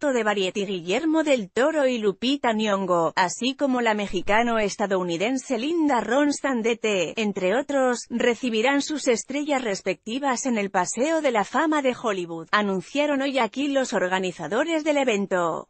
de Variety Guillermo del Toro y Lupita Nyong'o, así como la mexicano-estadounidense Linda Ronstadt entre otros, recibirán sus estrellas respectivas en el Paseo de la Fama de Hollywood, anunciaron hoy aquí los organizadores del evento.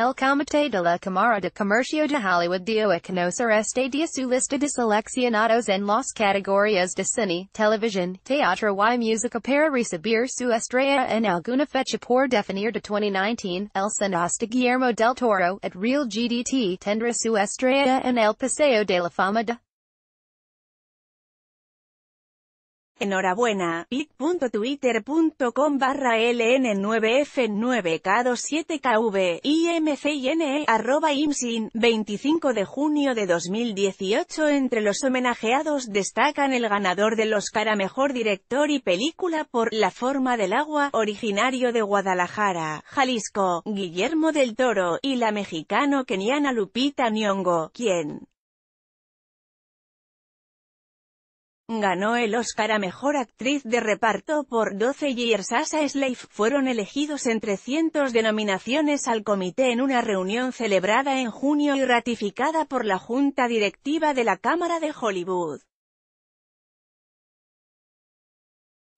El Comité de la Cámara de Comercio de Hollywood dio a conocer este día su lista de seleccionados en las categorías de cine, televisión, teatro y música para recibir su estrella en alguna fecha por definir de 2019. El cineasta Guillermo del Toro, at Real GDT, tendrá su estrella en el Paseo de la Fama de Enhorabuena, pic.twitter.com barra ln9f9k27kv, imcine, arroba imsin, 25 de junio de 2018 Entre los homenajeados destacan el ganador del Oscar a Mejor Director y Película por La Forma del Agua, originario de Guadalajara, Jalisco, Guillermo del Toro, y la mexicano-keniana Lupita Nyong'o, quien Ganó el Oscar a Mejor Actriz de Reparto por 12 Years as a Slave. Fueron elegidos entre cientos de nominaciones al comité en una reunión celebrada en junio y ratificada por la Junta Directiva de la Cámara de Hollywood.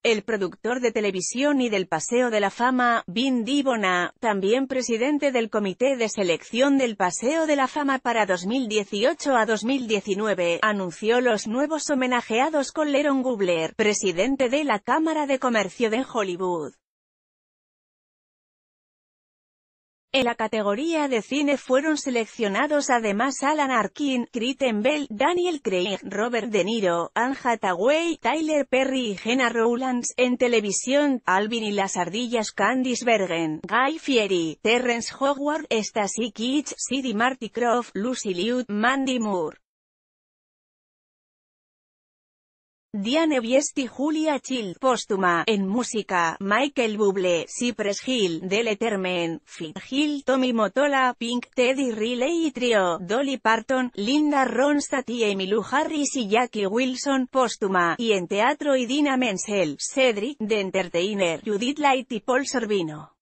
El productor de televisión y del Paseo de la Fama, Vin Dibona, también presidente del Comité de Selección del Paseo de la Fama para 2018 a 2019, anunció los nuevos homenajeados con Leron Gubler, presidente de la Cámara de Comercio de Hollywood. En la categoría de cine fueron seleccionados además Alan Arkin, Kristen Bell, Daniel Craig, Robert De Niro, Anne Hathaway, Tyler Perry y Jenna Rowlands. En televisión, Alvin y las ardillas Candice Bergen, Guy Fieri, Terrence Howard, Stacy Kitts, Sidney Marty Croft, Lucy Liu, Mandy Moore. Diane Biest Julia Child, póstuma, en música, Michael Buble, Cypress Hill, Del Fit Hill, Tommy Motola, Pink, Teddy Riley y Trio, Dolly Parton, Linda Ronstadt y Emilu Harris y Jackie Wilson, póstuma, y en teatro Idina Dina Menzel, Cedric, The Entertainer, Judith Light y Paul Sorvino.